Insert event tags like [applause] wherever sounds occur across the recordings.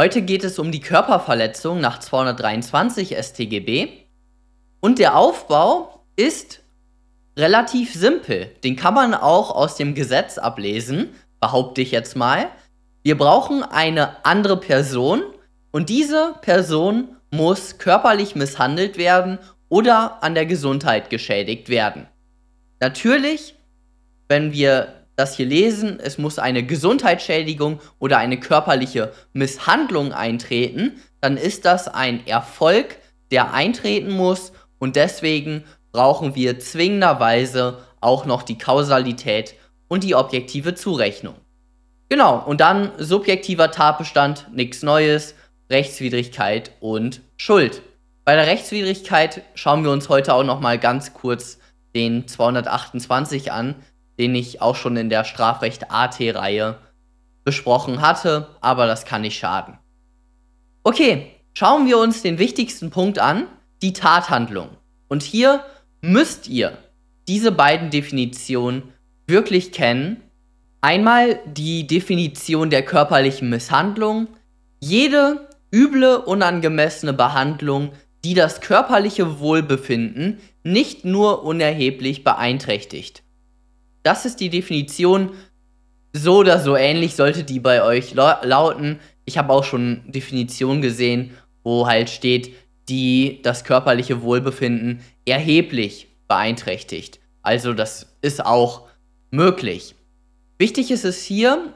Heute geht es um die Körperverletzung nach 223 StGB und der Aufbau ist relativ simpel. Den kann man auch aus dem Gesetz ablesen, behaupte ich jetzt mal. Wir brauchen eine andere Person und diese Person muss körperlich misshandelt werden oder an der Gesundheit geschädigt werden. Natürlich, wenn wir das hier lesen, es muss eine Gesundheitsschädigung oder eine körperliche Misshandlung eintreten, dann ist das ein Erfolg, der eintreten muss und deswegen brauchen wir zwingenderweise auch noch die Kausalität und die objektive Zurechnung. Genau, und dann subjektiver Tatbestand, nichts Neues, Rechtswidrigkeit und Schuld. Bei der Rechtswidrigkeit schauen wir uns heute auch noch mal ganz kurz den 228 an, den ich auch schon in der Strafrecht AT-Reihe besprochen hatte, aber das kann nicht schaden. Okay, schauen wir uns den wichtigsten Punkt an, die Tathandlung. Und hier müsst ihr diese beiden Definitionen wirklich kennen. Einmal die Definition der körperlichen Misshandlung. Jede üble, unangemessene Behandlung, die das körperliche Wohlbefinden nicht nur unerheblich beeinträchtigt, das ist die Definition. So oder so ähnlich sollte die bei euch lauten. Ich habe auch schon Definitionen gesehen, wo halt steht, die das körperliche Wohlbefinden erheblich beeinträchtigt. Also das ist auch möglich. Wichtig ist es hier,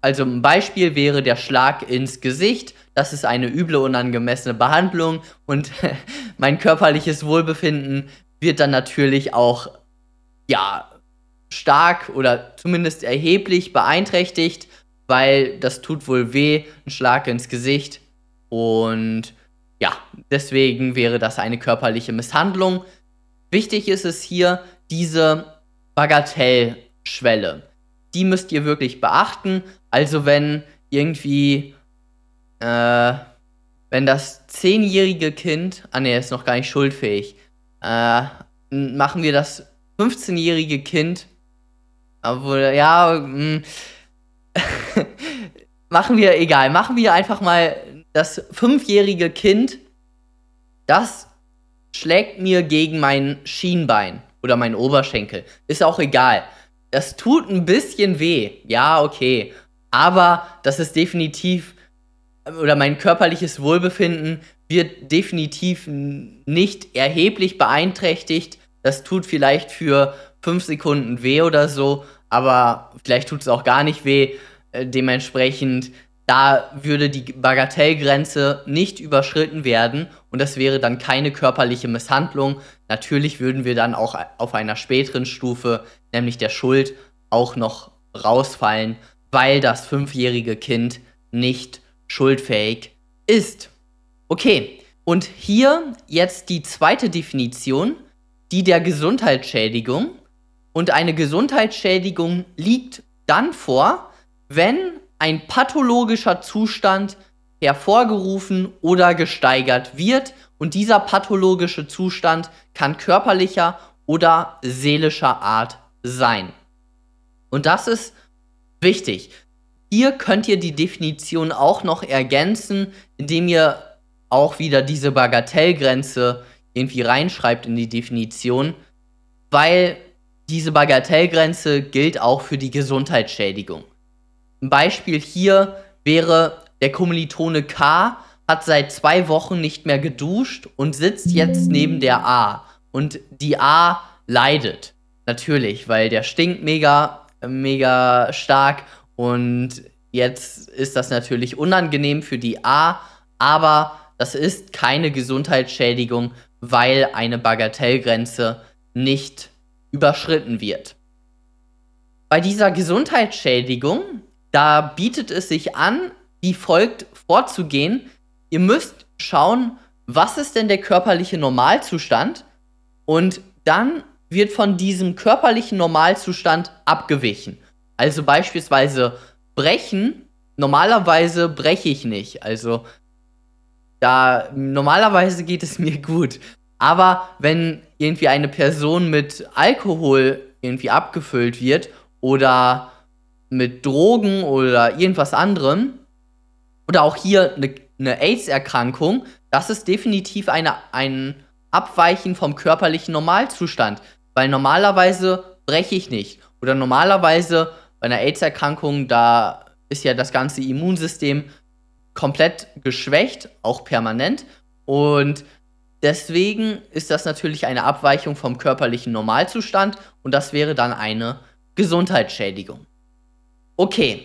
also ein Beispiel wäre der Schlag ins Gesicht. Das ist eine üble, unangemessene Behandlung und [laughs] mein körperliches Wohlbefinden wird dann natürlich auch, ja, stark oder zumindest erheblich beeinträchtigt, weil das tut wohl weh, ein Schlag ins Gesicht. Und ja, deswegen wäre das eine körperliche Misshandlung. Wichtig ist es hier, diese Bagatellschwelle. Die müsst ihr wirklich beachten. Also wenn irgendwie, äh, wenn das zehnjährige Kind, ah ne, ist noch gar nicht schuldfähig, äh, machen wir das 15-jährige Kind obwohl, ja, mm. [laughs] machen wir, egal, machen wir einfach mal das fünfjährige Kind, das schlägt mir gegen mein Schienbein oder meinen Oberschenkel. Ist auch egal. Das tut ein bisschen weh. Ja, okay. Aber das ist definitiv, oder mein körperliches Wohlbefinden wird definitiv nicht erheblich beeinträchtigt. Das tut vielleicht für fünf Sekunden weh oder so, aber vielleicht tut es auch gar nicht weh. Äh, dementsprechend, da würde die Bagatellgrenze nicht überschritten werden und das wäre dann keine körperliche Misshandlung. Natürlich würden wir dann auch auf einer späteren Stufe, nämlich der Schuld, auch noch rausfallen, weil das fünfjährige Kind nicht schuldfähig ist. Okay, und hier jetzt die zweite Definition, die der Gesundheitsschädigung. Und eine Gesundheitsschädigung liegt dann vor, wenn ein pathologischer Zustand hervorgerufen oder gesteigert wird und dieser pathologische Zustand kann körperlicher oder seelischer Art sein. Und das ist wichtig. Hier könnt ihr die Definition auch noch ergänzen, indem ihr auch wieder diese Bagatellgrenze irgendwie reinschreibt in die Definition, weil diese Bagatellgrenze gilt auch für die Gesundheitsschädigung. Ein Beispiel hier wäre, der Kommilitone K hat seit zwei Wochen nicht mehr geduscht und sitzt jetzt neben der A. Und die A leidet. Natürlich, weil der stinkt mega, mega stark. Und jetzt ist das natürlich unangenehm für die A. Aber das ist keine Gesundheitsschädigung, weil eine Bagatellgrenze nicht überschritten wird. Bei dieser Gesundheitsschädigung, da bietet es sich an, wie folgt vorzugehen. Ihr müsst schauen, was ist denn der körperliche Normalzustand und dann wird von diesem körperlichen Normalzustand abgewichen. Also beispielsweise brechen, normalerweise breche ich nicht. Also da normalerweise geht es [laughs] mir gut. Aber wenn irgendwie eine Person mit Alkohol irgendwie abgefüllt wird oder mit Drogen oder irgendwas anderem oder auch hier eine, eine AIDS-Erkrankung, das ist definitiv eine, ein Abweichen vom körperlichen Normalzustand, weil normalerweise breche ich nicht oder normalerweise bei einer AIDS-Erkrankung, da ist ja das ganze Immunsystem komplett geschwächt, auch permanent. Und Deswegen ist das natürlich eine Abweichung vom körperlichen Normalzustand und das wäre dann eine Gesundheitsschädigung. Okay,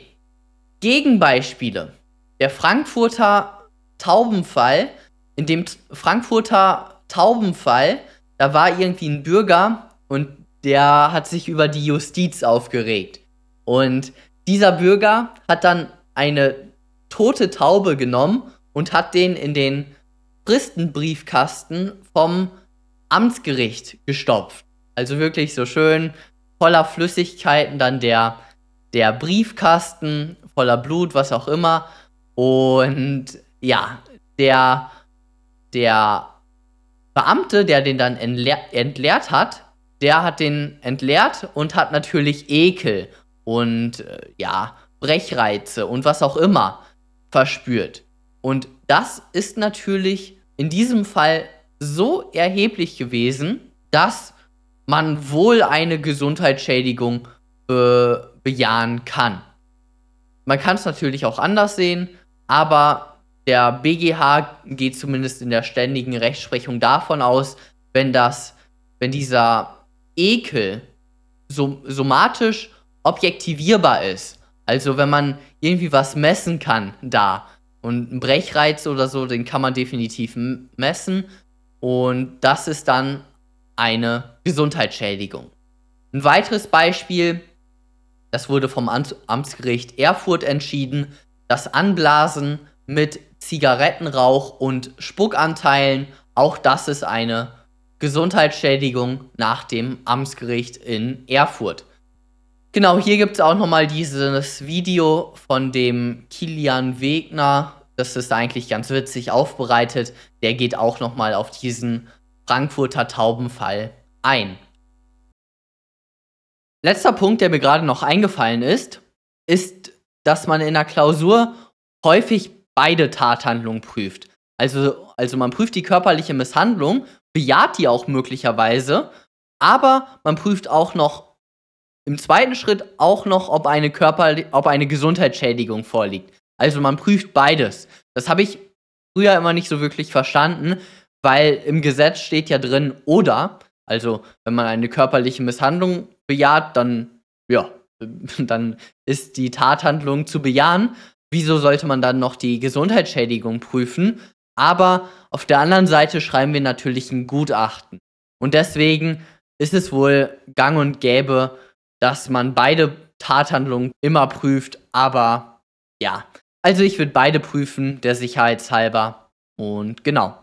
Gegenbeispiele. Der Frankfurter Taubenfall, in dem Frankfurter Taubenfall, da war irgendwie ein Bürger und der hat sich über die Justiz aufgeregt. Und dieser Bürger hat dann eine tote Taube genommen und hat den in den Fristenbriefkasten vom Amtsgericht gestopft. Also wirklich so schön voller Flüssigkeiten, dann der, der Briefkasten voller Blut, was auch immer. Und ja, der, der Beamte, der den dann entleer entleert hat, der hat den entleert und hat natürlich Ekel und äh, ja, Brechreize und was auch immer verspürt. Und das ist natürlich in diesem Fall so erheblich gewesen, dass man wohl eine Gesundheitsschädigung be äh, bejahen kann. Man kann es natürlich auch anders sehen, aber der BGH geht zumindest in der ständigen Rechtsprechung davon aus, wenn das, wenn dieser Ekel so, somatisch objektivierbar ist, also wenn man irgendwie was messen kann da, und ein Brechreiz oder so, den kann man definitiv messen. Und das ist dann eine Gesundheitsschädigung. Ein weiteres Beispiel, das wurde vom Amtsgericht Erfurt entschieden, das Anblasen mit Zigarettenrauch und Spuckanteilen, auch das ist eine Gesundheitsschädigung nach dem Amtsgericht in Erfurt. Genau, hier gibt es auch nochmal dieses Video von dem Kilian Wegner. Das ist eigentlich ganz witzig aufbereitet. Der geht auch nochmal auf diesen Frankfurter Taubenfall ein. Letzter Punkt, der mir gerade noch eingefallen ist, ist, dass man in der Klausur häufig beide Tathandlungen prüft. Also, also man prüft die körperliche Misshandlung, bejaht die auch möglicherweise, aber man prüft auch noch im zweiten Schritt auch noch, ob eine, Körper ob eine Gesundheitsschädigung vorliegt. Also man prüft beides. Das habe ich früher immer nicht so wirklich verstanden, weil im Gesetz steht ja drin oder, also wenn man eine körperliche Misshandlung bejaht, dann ja, [laughs] dann ist die Tathandlung zu bejahen. Wieso sollte man dann noch die Gesundheitsschädigung prüfen? Aber auf der anderen Seite schreiben wir natürlich ein Gutachten. Und deswegen ist es wohl gang und gäbe, dass man beide Tathandlungen immer prüft, aber ja. Also ich würde beide prüfen, der Sicherheitshalber. Und genau.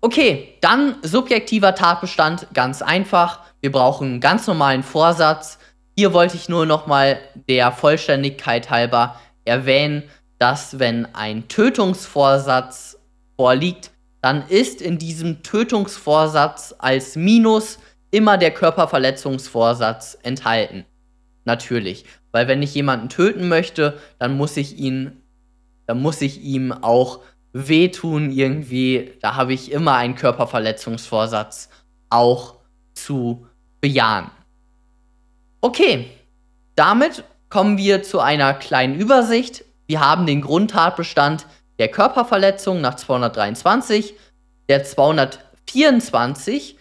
Okay, dann subjektiver Tatbestand, ganz einfach. Wir brauchen einen ganz normalen Vorsatz. Hier wollte ich nur nochmal der Vollständigkeit halber erwähnen, dass wenn ein Tötungsvorsatz vorliegt, dann ist in diesem Tötungsvorsatz als Minus immer der Körperverletzungsvorsatz enthalten. Natürlich. Weil wenn ich jemanden töten möchte, dann muss ich ihn, dann muss ich ihm auch wehtun irgendwie. Da habe ich immer einen Körperverletzungsvorsatz auch zu bejahen. Okay, damit kommen wir zu einer kleinen Übersicht. Wir haben den Grundtatbestand der Körperverletzung nach 223, der 224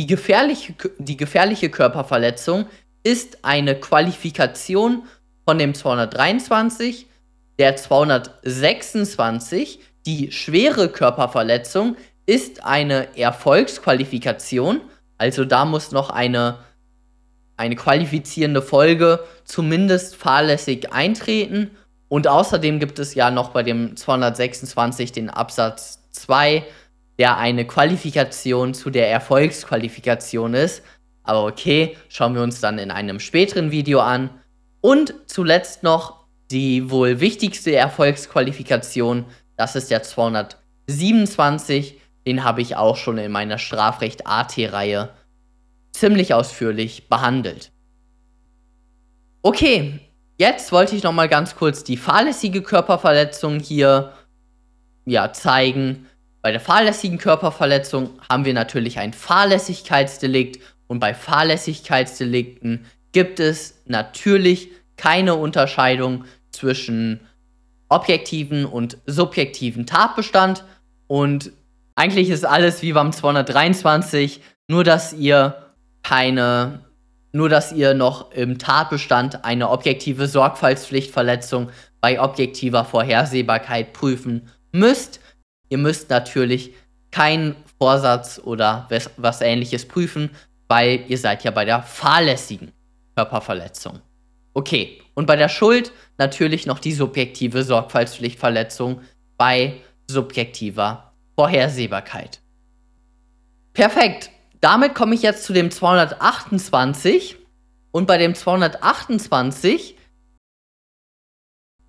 die gefährliche, die gefährliche Körperverletzung ist eine Qualifikation von dem 223, der 226, die schwere Körperverletzung ist eine Erfolgsqualifikation, also da muss noch eine, eine qualifizierende Folge zumindest fahrlässig eintreten und außerdem gibt es ja noch bei dem 226 den Absatz 2 der eine Qualifikation zu der Erfolgsqualifikation ist. Aber okay, schauen wir uns dann in einem späteren Video an. Und zuletzt noch die wohl wichtigste Erfolgsqualifikation, das ist der 227. Den habe ich auch schon in meiner Strafrecht AT-Reihe ziemlich ausführlich behandelt. Okay, jetzt wollte ich noch mal ganz kurz die fahrlässige Körperverletzung hier ja zeigen. Bei der fahrlässigen Körperverletzung haben wir natürlich ein Fahrlässigkeitsdelikt und bei Fahrlässigkeitsdelikten gibt es natürlich keine Unterscheidung zwischen objektiven und subjektiven Tatbestand und eigentlich ist alles wie beim 223, nur dass ihr keine nur dass ihr noch im Tatbestand eine objektive Sorgfaltspflichtverletzung bei objektiver Vorhersehbarkeit prüfen müsst Ihr müsst natürlich keinen Vorsatz oder was, was ähnliches prüfen, weil ihr seid ja bei der fahrlässigen Körperverletzung. Okay, und bei der Schuld natürlich noch die subjektive Sorgfaltspflichtverletzung bei subjektiver Vorhersehbarkeit. Perfekt, damit komme ich jetzt zu dem 228 und bei dem 228,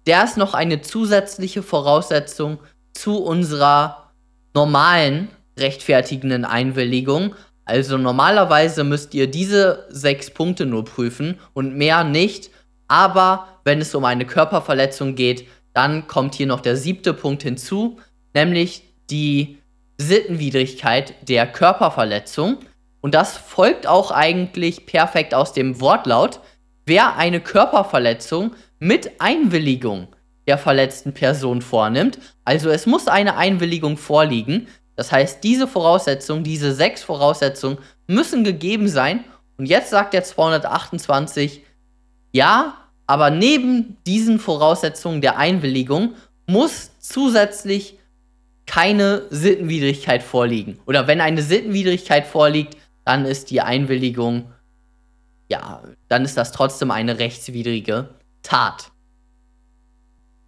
der ist noch eine zusätzliche Voraussetzung zu unserer normalen rechtfertigenden Einwilligung. Also normalerweise müsst ihr diese sechs Punkte nur prüfen und mehr nicht. Aber wenn es um eine Körperverletzung geht, dann kommt hier noch der siebte Punkt hinzu, nämlich die Sittenwidrigkeit der Körperverletzung. Und das folgt auch eigentlich perfekt aus dem Wortlaut. Wer eine Körperverletzung mit Einwilligung der verletzten Person vornimmt. Also es muss eine Einwilligung vorliegen. Das heißt, diese Voraussetzungen, diese sechs Voraussetzungen müssen gegeben sein. Und jetzt sagt der 228, ja, aber neben diesen Voraussetzungen der Einwilligung muss zusätzlich keine Sittenwidrigkeit vorliegen. Oder wenn eine Sittenwidrigkeit vorliegt, dann ist die Einwilligung, ja, dann ist das trotzdem eine rechtswidrige Tat.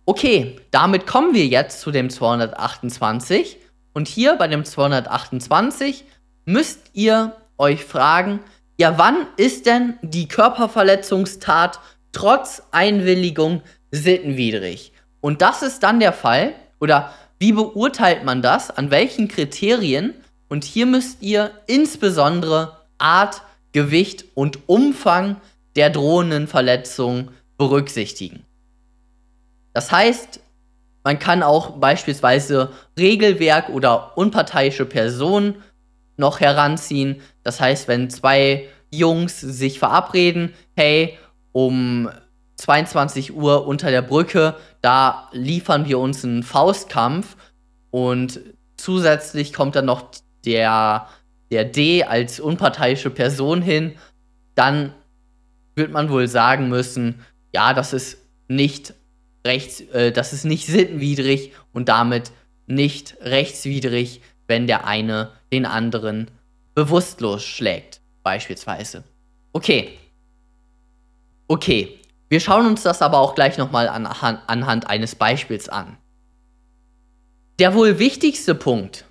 Okay, damit kommen wir jetzt zu dem 228. Und hier bei dem 228 müsst ihr euch fragen, ja, wann ist denn die Körperverletzungstat trotz Einwilligung sittenwidrig? Und das ist dann der Fall, oder wie beurteilt man das? An welchen Kriterien? Und hier müsst ihr insbesondere Art, Gewicht und Umfang der drohenden Verletzung berücksichtigen. Das heißt, man kann auch beispielsweise Regelwerk oder unparteiische Personen noch heranziehen. Das heißt, wenn zwei Jungs sich verabreden, hey, um 22 Uhr unter der Brücke, da liefern wir uns einen Faustkampf und zusätzlich kommt dann noch der, der D als unparteiische Person hin, dann wird man wohl sagen müssen, ja, das ist nicht rechts, äh, das ist nicht sittenwidrig und damit nicht rechtswidrig, wenn der eine den anderen bewusstlos schlägt, beispielsweise. Okay. Okay. Wir schauen uns das aber auch gleich nochmal anhand, anhand eines Beispiels an. Der wohl wichtigste Punkt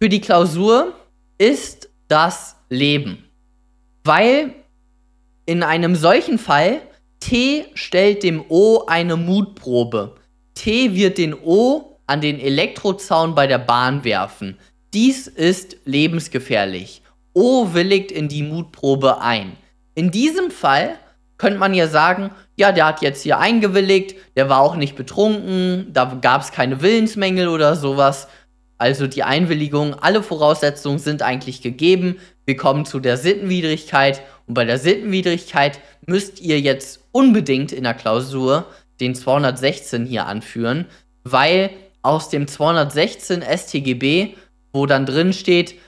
für die Klausur ist das Leben. Weil in einem solchen Fall T stellt dem O eine Mutprobe. T wird den O an den Elektrozaun bei der Bahn werfen. Dies ist lebensgefährlich. O willigt in die Mutprobe ein. In diesem Fall könnte man ja sagen, ja, der hat jetzt hier eingewilligt, der war auch nicht betrunken, da gab es keine Willensmängel oder sowas. Also die Einwilligung, alle Voraussetzungen sind eigentlich gegeben. Wir kommen zu der Sittenwidrigkeit und bei der Sittenwidrigkeit müsst ihr jetzt unbedingt in der Klausur den 216 hier anführen, weil aus dem 216 STGB, wo dann drin steht,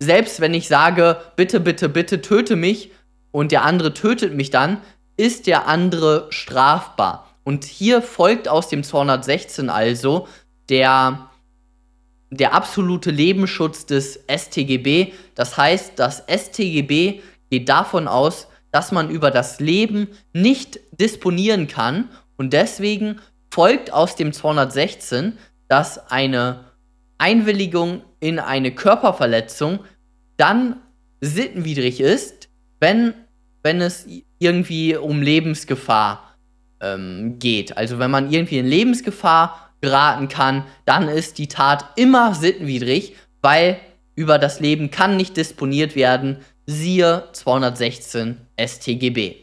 selbst wenn ich sage, bitte, bitte, bitte töte mich und der andere tötet mich dann, ist der andere strafbar. Und hier folgt aus dem 216 also der, der absolute Lebensschutz des STGB. Das heißt, das STGB geht davon aus, dass man über das Leben nicht disponieren kann und deswegen folgt aus dem 216, dass eine Einwilligung in eine Körperverletzung dann sittenwidrig ist, wenn, wenn es irgendwie um Lebensgefahr ähm, geht. Also wenn man irgendwie in Lebensgefahr geraten kann, dann ist die Tat immer sittenwidrig, weil über das Leben kann nicht disponiert werden, siehe 216 STGB.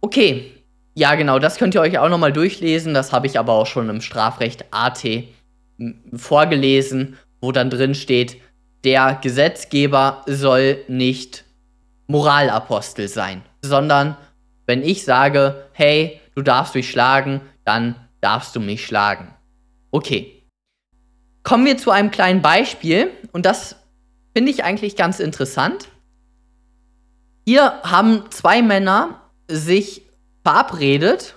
Okay, ja genau, das könnt ihr euch auch nochmal durchlesen, das habe ich aber auch schon im Strafrecht AT hm, vorgelesen, wo dann drin steht, der Gesetzgeber soll nicht Moralapostel sein, sondern wenn ich sage, hey, du darfst mich schlagen, dann darfst du mich schlagen. Okay. Kommen wir zu einem kleinen Beispiel und das Finde ich eigentlich ganz interessant. Hier haben zwei Männer sich verabredet,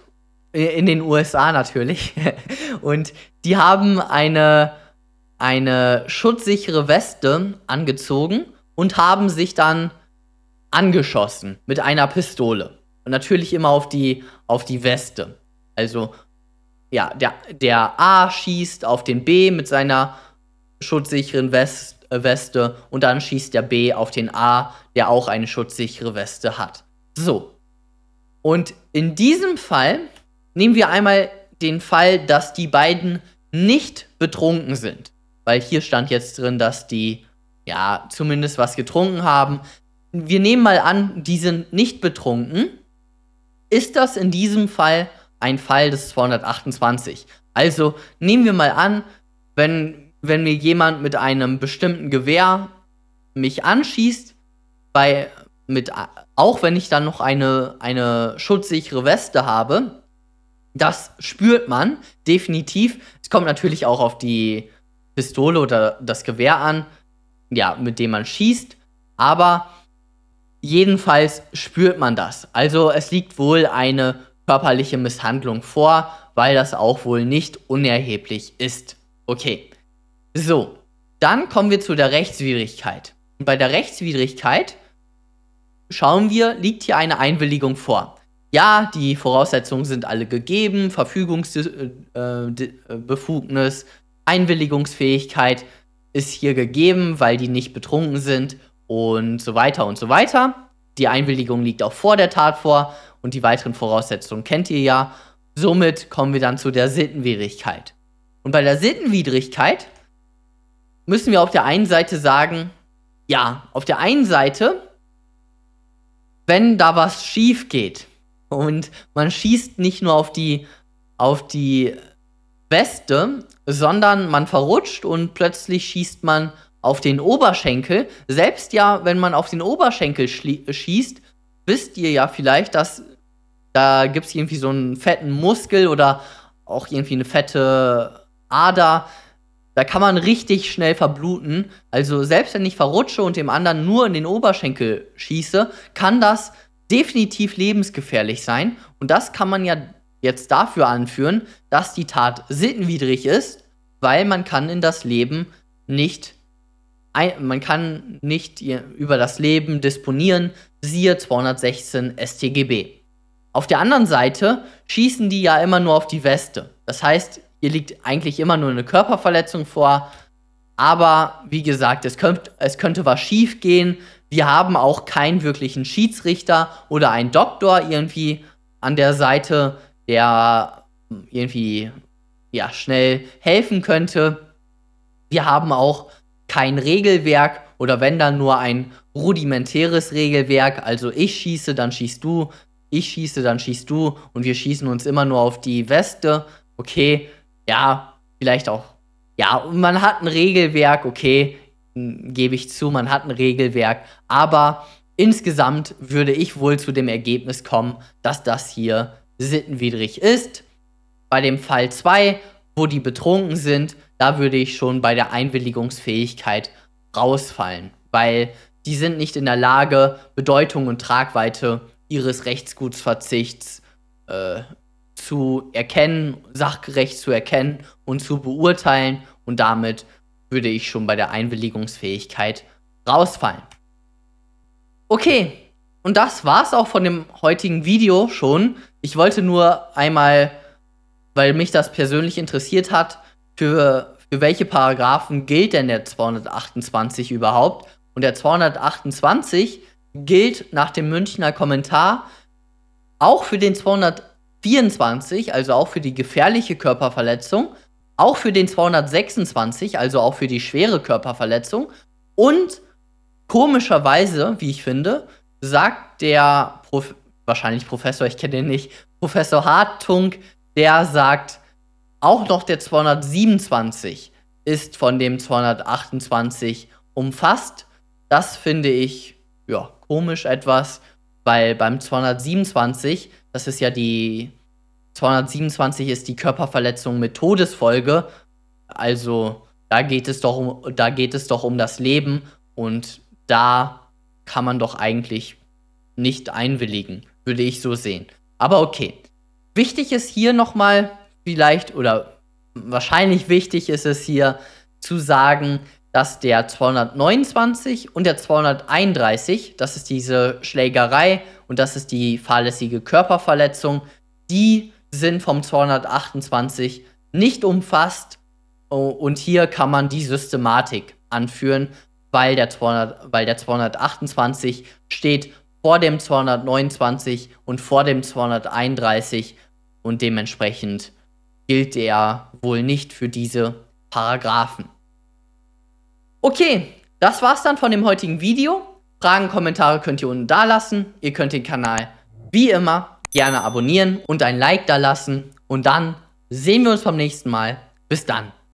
in den USA natürlich, [laughs] und die haben eine, eine schutzsichere Weste angezogen und haben sich dann angeschossen mit einer Pistole. Und natürlich immer auf die, auf die Weste. Also, ja, der, der A schießt auf den B mit seiner schutzsicheren West, äh, Weste und dann schießt der B auf den A, der auch eine schutzsichere Weste hat. So. Und in diesem Fall nehmen wir einmal den Fall, dass die beiden nicht betrunken sind. Weil hier stand jetzt drin, dass die ja zumindest was getrunken haben. Wir nehmen mal an, die sind nicht betrunken. Ist das in diesem Fall ein Fall des 228? Also nehmen wir mal an, wenn wenn mir jemand mit einem bestimmten Gewehr mich anschießt, bei, mit, auch wenn ich dann noch eine, eine schutzsichere Weste habe, das spürt man definitiv. Es kommt natürlich auch auf die Pistole oder das Gewehr an, ja, mit dem man schießt, aber jedenfalls spürt man das. Also es liegt wohl eine körperliche Misshandlung vor, weil das auch wohl nicht unerheblich ist. Okay, so, dann kommen wir zu der Rechtswidrigkeit. Und bei der Rechtswidrigkeit schauen wir, liegt hier eine Einwilligung vor. Ja, die Voraussetzungen sind alle gegeben, Verfügungsbefugnis, äh, äh, Einwilligungsfähigkeit ist hier gegeben, weil die nicht betrunken sind und so weiter und so weiter. Die Einwilligung liegt auch vor der Tat vor und die weiteren Voraussetzungen kennt ihr ja. Somit kommen wir dann zu der Sittenwidrigkeit. Und bei der Sittenwidrigkeit müssen wir auf der einen Seite sagen, ja, auf der einen Seite, wenn da was schief geht und man schießt nicht nur auf die, auf die Weste, sondern man verrutscht und plötzlich schießt man auf den Oberschenkel. Selbst ja, wenn man auf den Oberschenkel schießt, wisst ihr ja vielleicht, dass da gibt es irgendwie so einen fetten Muskel oder auch irgendwie eine fette Ader, da kann man richtig schnell verbluten. Also selbst wenn ich verrutsche und dem anderen nur in den Oberschenkel schieße, kann das definitiv lebensgefährlich sein. Und das kann man ja jetzt dafür anführen, dass die Tat sittenwidrig ist, weil man kann in das Leben nicht, man kann nicht über das Leben disponieren, siehe 216 StGB. Auf der anderen Seite schießen die ja immer nur auf die Weste. Das heißt, hier liegt eigentlich immer nur eine Körperverletzung vor. Aber wie gesagt, es, könnt, es könnte was schief gehen. Wir haben auch keinen wirklichen Schiedsrichter oder einen Doktor irgendwie an der Seite, der irgendwie ja, schnell helfen könnte. Wir haben auch kein Regelwerk oder wenn dann nur ein rudimentäres Regelwerk. Also ich schieße, dann schießt du, ich schieße, dann schießt du und wir schießen uns immer nur auf die Weste. Okay, ja, vielleicht auch. Ja, man hat ein Regelwerk, okay, hm, gebe ich zu, man hat ein Regelwerk, aber insgesamt würde ich wohl zu dem Ergebnis kommen, dass das hier sittenwidrig ist. Bei dem Fall 2, wo die betrunken sind, da würde ich schon bei der Einwilligungsfähigkeit rausfallen, weil die sind nicht in der Lage, Bedeutung und Tragweite ihres Rechtsgutsverzichts äh, zu erkennen, sachgerecht zu erkennen und zu beurteilen und damit würde ich schon bei der Einwilligungsfähigkeit rausfallen. Okay, und das war's auch von dem heutigen Video schon. Ich wollte nur einmal, weil mich das persönlich interessiert hat, für, für welche Paragraphen gilt denn der 228 überhaupt? Und der 228 gilt nach dem Münchner Kommentar auch für den 228. 24, also auch für die gefährliche Körperverletzung, auch für den 226, also auch für die schwere Körperverletzung und komischerweise, wie ich finde, sagt der Prof wahrscheinlich Professor, ich kenne den nicht, Professor Hartung, der sagt, auch noch der 227 ist von dem 228 umfasst. Das finde ich ja komisch etwas, weil beim 227 das ist ja die 227 ist die Körperverletzung mit Todesfolge. Also da geht es doch um, da geht es doch um das Leben und da kann man doch eigentlich nicht einwilligen, würde ich so sehen. Aber okay. Wichtig ist hier nochmal vielleicht oder wahrscheinlich wichtig ist es hier zu sagen, dass der 229 und der 231, das ist diese Schlägerei und das ist die fahrlässige Körperverletzung. Die sind vom 228 nicht umfasst oh, und hier kann man die Systematik anführen, weil der, 200, weil der 228 steht vor dem 229 und vor dem 231 und dementsprechend gilt er wohl nicht für diese Paragraphen. Okay, das war's dann von dem heutigen Video. Fragen, Kommentare könnt ihr unten da lassen. Ihr könnt den Kanal wie immer gerne abonnieren und ein Like da lassen. Und dann sehen wir uns beim nächsten Mal. Bis dann.